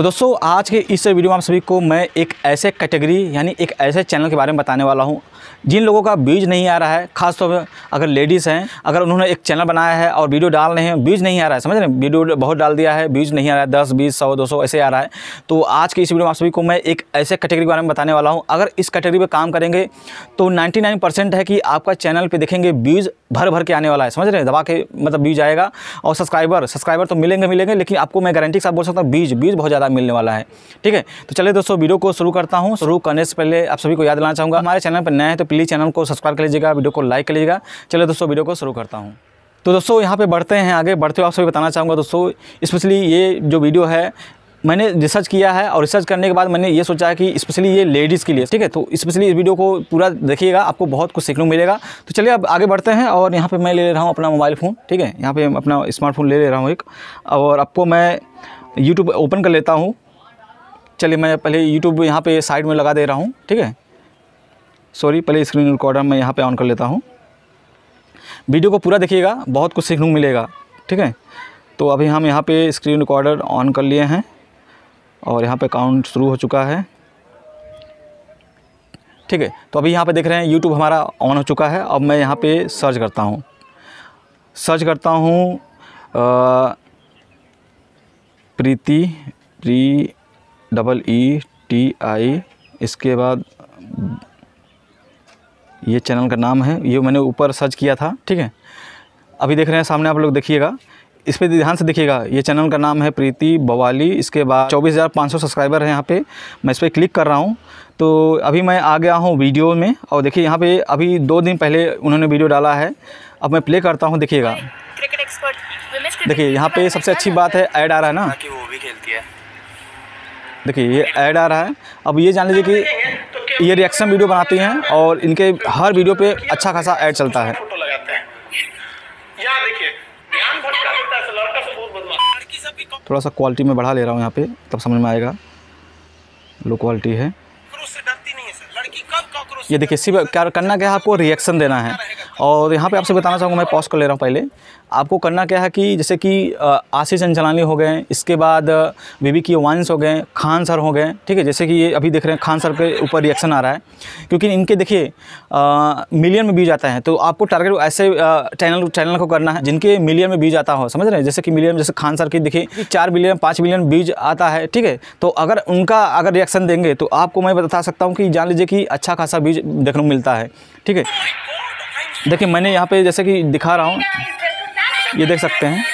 तो दोस्तों आज के इस वीडियो में आप सभी को मैं एक ऐसे कैटेगरी यानी एक ऐसे चैनल के बारे में बताने वाला हूँ जिन लोगों का बीज नहीं आ रहा है खासतौर पर अगर लेडीज़ हैं अगर उन्होंने एक चैनल बनाया है और वीडियो डाल रहे हैं बीज नहीं आ रहा है समझ रहे हैं वीडियो बहुत डाल दिया है बीज नहीं आ रहा है दस बीस सौ दो सौ ऐसे आ रहा है तो आज के इस वीडियो में आप सभी को मैं एक ऐसे कैटेगरी के बारे में बताने वाला हूँ अगर इस कैटेगरी पर काम करेंगे तो नाइन्टी है कि आपका चैनल पर देखेंगे बीज भर भर के आने वाला है समझ रहे हैं दबा के मतलब बीज आएगा और सब्सक्राइबर सब्सक्राइबर तो मिलेंगे मिलेंगे लेकिन आपको मैं गारंटी के साथ बोल सकता हूँ बीज बीज बहुत ज़्यादा मिलने वाला है ठीक है तो चलिए दोस्तों वीडियो को शुरू करता हूँ शुरू करने से पहले आप सभी को याद लाना चाहूँगा हमारे चैनल पर नए हैं तो प्लीज़ चैनल को सब्सक्राइब कर लीजिएगा वीडियो को लाइक कर लीजिएगा चलिए दोस्तों वीडियो को शुरू करता हूँ तो दोस्तों यहाँ पे बढ़ते हैं आगे बढ़ते हुए आप सभी बताना चाहूँगा दोस्तों स्पेशली ये जो वीडियो है मैंने रिसर्च किया है और रिसर्च करने के बाद मैंने ये सोचा है कि स्पेशली ये लेडीज़ के लिए ठीक है तो स्पेशली इस वीडियो को पूरा देखिएगा आपको बहुत कुछ सीखने को मिलेगा तो चलिए अब आगे बढ़ते हैं और यहाँ पे मैं ले ले रहा हूँ अपना मोबाइल फ़ोन ठीक है यहाँ पे अपना स्मार्टफोन ले ले रहा हूँ एक और आपको मैं यूट्यूब ओपन कर लेता हूँ चलिए मैं पहले यूट्यूब यहाँ पे साइड में लगा दे रहा हूँ ठीक है सॉरी पहले स्क्रीन रिकॉर्डर मैं यहाँ पे ऑन कर लेता हूँ वीडियो को पूरा देखिएगा बहुत कुछ सीखने को मिलेगा ठीक है तो अभी हम यहाँ पे स्क्रीन रिकॉर्डर ऑन कर लिए हैं और यहाँ पे काउंट शुरू हो चुका है ठीक है तो अभी यहाँ पे देख रहे हैं यूट्यूब हमारा ऑन हो चुका है अब मैं यहाँ पर सर्च करता हूँ सर्च करता हूँ Preeti pre double E T I इसके बाद ये चैनल का नाम है ये मैंने ऊपर सर्च किया था ठीक है अभी देख रहे हैं सामने आप लोग देखिएगा इस पर ध्यान से देखिएगा ये चैनल का नाम है प्रीति बवाली इसके बाद 24,500 सब्सक्राइबर हैं यहाँ पे मैं इस पर क्लिक कर रहा हूँ तो अभी मैं आ गया हूँ वीडियो में और देखिए यहाँ पे अभी दो दिन पहले उन्होंने वीडियो डाला है अब मैं प्ले करता हूँ देखिएगा देखिए यहाँ पे सबसे अच्छी बात है ऐड आ रहा है ना कि वो भी खेलती है देखिए ये ऐड आ रहा है अब ये जान लीजिए कि ये रिएक्शन वीडियो बनाती हैं और इनके हर वीडियो पे अच्छा खासा ऐड चलता है थोड़ा सा क्वालिटी में बढ़ा ले रहा हूँ यहाँ पे तब समझ में आएगा लो क्वालिटी है ये देखिए सिर्फ क्या करना क्या है आपको रिएक्शन देना है और यहाँ पे आपसे बताना चाहूँगा मैं पॉज कर ले रहा हूँ पहले आपको करना क्या है कि जैसे कि आशीष अंजलानी हो गए इसके बाद बीबी की वांस हो गए खान सर हो गए ठीक है जैसे कि ये अभी देख रहे हैं खान सर के ऊपर रिएक्शन आ रहा है क्योंकि इनके देखिए मिलियन में व्यूज आता है तो आपको टारगेट ऐसे चैनल चैनल को करना है जिनके मिलियन में व्यूज आता हो समझ रहे हैं जैसे कि मिलियन जैसे खान सर की देखिए चार मिलियन पाँच मिलियन व्यूज आता है ठीक है तो अगर उनका अगर रिएक्शन देंगे तो आपको मैं बता सकता हूँ कि जान लीजिए कि अच्छा खासा व्यूज देखने को मिलता है ठीक है देखिए मैंने यहाँ पे जैसे कि दिखा रहा हूँ ये देख सकते हैं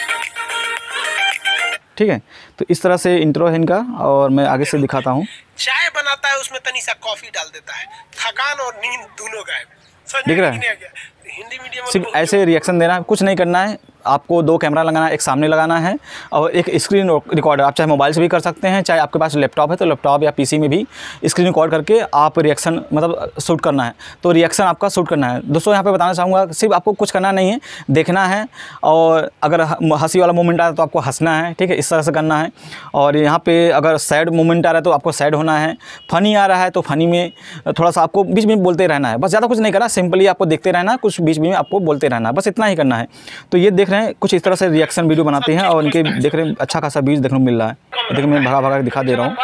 ठीक है तो इस तरह से इंट्रो है इनका और मैं आगे से दिखाता हूँ चाय बनाता है उसमें तनी सा कॉफ़ी डाल देता है थकान और नींद दोनों गायब दिख रहा है हिंदी मीडियम सिर्फ ऐसे रिएक्शन देना है कुछ नहीं करना है आपको दो कैमरा लगाना एक सामने लगाना है और एक स्क्रीन रिकॉर्डर आप चाहे मोबाइल से भी कर सकते हैं चाहे आपके पास लैपटॉप है तो लैपटॉप या पीसी में भी स्क्रीन रिकॉर्ड करके आप रिएक्शन मतलब शूट करना है तो रिएक्शन आपका शूट करना है दोस्तों यहाँ पे बताना चाहूँगा सिर्फ आपको कुछ करना नहीं है देखना है और अगर हंसी वाला मोमेंट आ रहा है तो आपको हंसना है ठीक है इस तरह से करना है और यहाँ पर अगर सैड मोमेंट आ रहा है तो आपको सैड होना है फ़नी आ रहा है तो फ़नी में थोड़ा सा आपको बीच में बोलते रहना है बस ज़्यादा कुछ नहीं करना सिंपली आपको देखते रहना कुछ कुछ बीच बीच में आपको बोलते रहना है बस इतना ही करना है तो ये देख रहे हैं कुछ इस तरह से रिएक्शन वीडियो बनाते हैं और इनके देख रहे हैं अच्छा खासा बीज देखने को मिल रहा है देखिए मैं भगा भगा दिखा दे रहा हूँ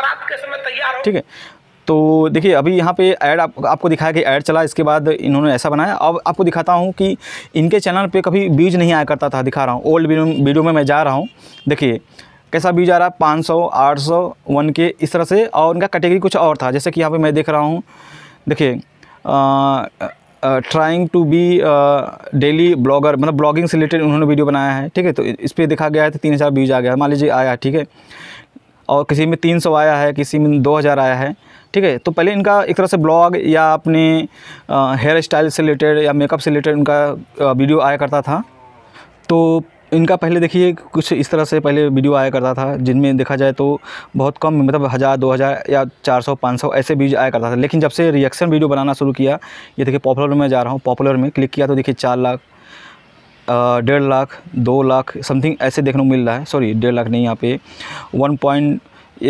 ठीक है तो देखिए अभी यहाँ पे ऐड आप, आपको दिखाया कि ऐड चला इसके बाद इन्होंने ऐसा बनाया अब आपको दिखाता हूँ कि इनके चैनल पे कभी बीज नहीं आया करता था दिखा रहा हूँ ओल्ड वीडियो में मैं जा रहा हूँ देखिए कैसा बीज आ रहा है पाँच सौ आठ सौ वन के इस तरह से और उनका कैटेगरी कुछ और था जैसे कि यहाँ पर मैं देख रहा हूँ देखिए trying to be daily blogger मतलब ब्लॉगिंग से रिलेटेड उन्होंने वीडियो बनाया है ठीक है तो इस पर देखा गया है तो तीन हज़ार व्यूज़ आ गया मान लीजिए आया ठीक है और किसी में तीन सौ आया है किसी में दो हज़ार आया है ठीक है तो पहले इनका एक तरह से ब्लॉग या अपने हेयर स्टाइल से रिलेटेड या मेकअप से रिलेटेड उनका वीडियो आया करता था तो इनका पहले देखिए कुछ इस तरह से पहले वीडियो आया करता था जिनमें देखा जाए तो बहुत कम मतलब हज़ार दो हज़ार या चार सौ पाँच सौ ऐसे बीज आया करता था लेकिन जब से रिएक्शन वीडियो बनाना शुरू किया ये देखिए पॉपुलर में जा रहा हूँ पॉपुलर में क्लिक किया तो देखिए चार लाख डेढ़ लाख दो लाख समथिंग ऐसे देखने को मिल रहा है सॉरी डेढ़ लाख नहीं यहाँ पे वन पॉइंट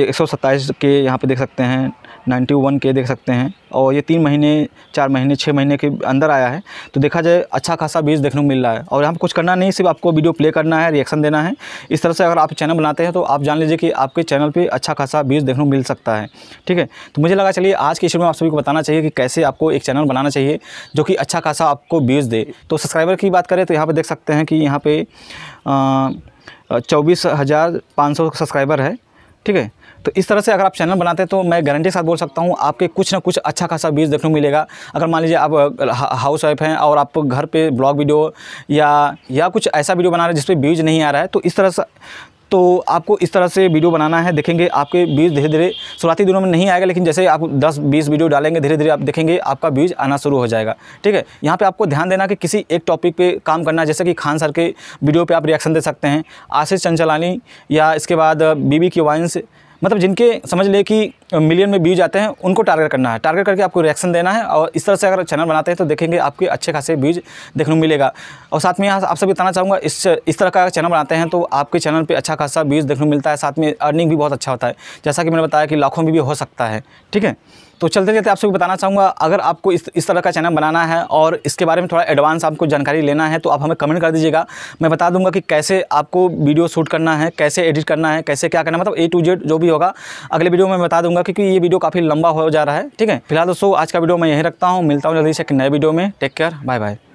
एक सौ सत्ताईस के यहाँ पे देख सकते हैं नाइन्टी वन के देख सकते हैं और ये तीन महीने चार महीने छः महीने के अंदर आया है तो देखा जाए अच्छा खासा बीज देखने को मिल रहा है और यहाँ पर कुछ करना नहीं सिर्फ आपको वीडियो प्ले करना है रिएक्शन देना है इस तरह से अगर आप चैनल बनाते हैं तो आप जान लीजिए कि आपके चैनल पर अच्छा खासा बीज देखने को मिल सकता है ठीक है तो मुझे लगा चलिए आज के इशू में आप सभी को बताना चाहिए कि कैसे आपको एक चैनल बनाना चाहिए जो कि अच्छा खासा आपको व्यूज़ दे तो सब्सक्राइबर की बात करें तो यहाँ पर देख सकते हैं कि यहाँ पर चौबीस हज़ार पाँच सौ सब्सक्राइबर है ठीक है तो इस तरह से अगर आप चैनल बनाते हैं तो मैं गारंटी के साथ बोल सकता हूँ आपके कुछ ना कुछ अच्छा खासा बीज देखने को मिलेगा अगर मान लीजिए आप हाउस वाइफ हैं और आप घर पे ब्लॉग वीडियो या या कुछ ऐसा वीडियो बना रहे हैं जिस पर व्यूज नहीं आ रहा है तो इस तरह से तो आपको इस तरह से वीडियो बनाना है देखेंगे आपके व्यूज़ धीरे धीरे शुरुआती दिनों में नहीं आएगा लेकिन जैसे आप 10-20 वीडियो डालेंगे धीरे धीरे आप देखेंगे आपका व्यूज़ आना शुरू हो जाएगा ठीक है यहाँ पे आपको ध्यान देना कि किसी एक टॉपिक पे काम करना जैसे कि खान सर के वीडियो पर आप रिएक्शन दे सकते हैं आशीष चंचलानी या इसके बाद बीबी की वाइंस मतलब जिनके समझ ले कि मिलियन में व्यूज आते हैं उनको टारगेट करना है टारगेट करके आपको रिएक्शन देना है और इस तरह से अगर चैनल बनाते हैं तो देखेंगे आपके अच्छे खासे व्यूज देखने को मिलेगा और साथ में यहाँ आप सभी बताना चाहूँगा इस इस तरह का चैनल बनाते हैं तो आपके चैनल पर अच्छा खासा व्यूज़ देखने को मिलता है साथ में अर्निंग भी बहुत अच्छा होता है जैसा कि मैंने बताया कि लाखों में भी हो सकता है ठीक है तो चलते चलते आप सबको बताना चाहूँगा अगर आपको इस इस तरह का चैनल बनाना है और इसके बारे में थोड़ा एडवांस आपको जानकारी लेना है तो आप हमें कमेंट कर दीजिएगा मैं बता दूंगा कि कैसे आपको वीडियो शूट करना है कैसे एडिट करना है कैसे क्या करना है मतलब ए टू जेड जो भी होगा अगले वीडियो में बता दूंगा क्योंकि ये वीडियो काफ़ी लंबा हो जा रहा है ठीक है फिलहाल दोस्तों आज का वीडियो मैं यहीं रखता हूँ मिलता हूँ जल्दी से एक नए वीडियो में टेक केयर बाय बाय